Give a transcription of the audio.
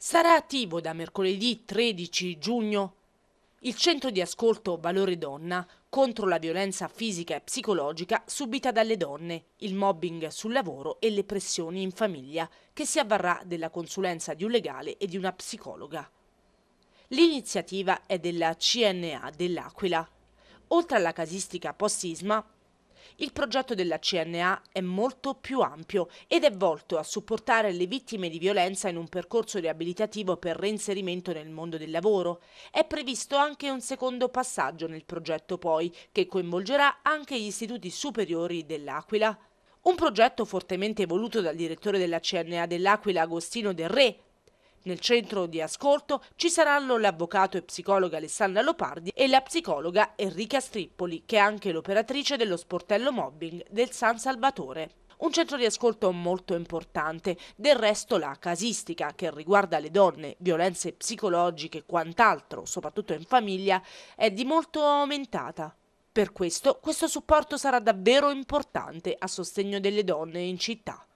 sarà attivo da mercoledì 13 giugno il centro di ascolto Valore Donna contro la violenza fisica e psicologica subita dalle donne, il mobbing sul lavoro e le pressioni in famiglia, che si avvarrà della consulenza di un legale e di una psicologa. L'iniziativa è della CNA dell'Aquila. Oltre alla casistica post-sisma, il progetto della CNA è molto più ampio ed è volto a supportare le vittime di violenza in un percorso riabilitativo per reinserimento nel mondo del lavoro. È previsto anche un secondo passaggio nel progetto poi, che coinvolgerà anche gli istituti superiori dell'Aquila. Un progetto fortemente voluto dal direttore della CNA dell'Aquila Agostino Del Re, nel centro di ascolto ci saranno l'avvocato e psicologa Alessandra Lopardi e la psicologa Enrica Strippoli, che è anche l'operatrice dello sportello mobbing del San Salvatore un centro di ascolto molto importante. Del resto la casistica che riguarda le donne, violenze psicologiche e quant'altro, soprattutto in famiglia, è di molto aumentata. Per questo questo supporto sarà davvero importante a sostegno delle donne in città.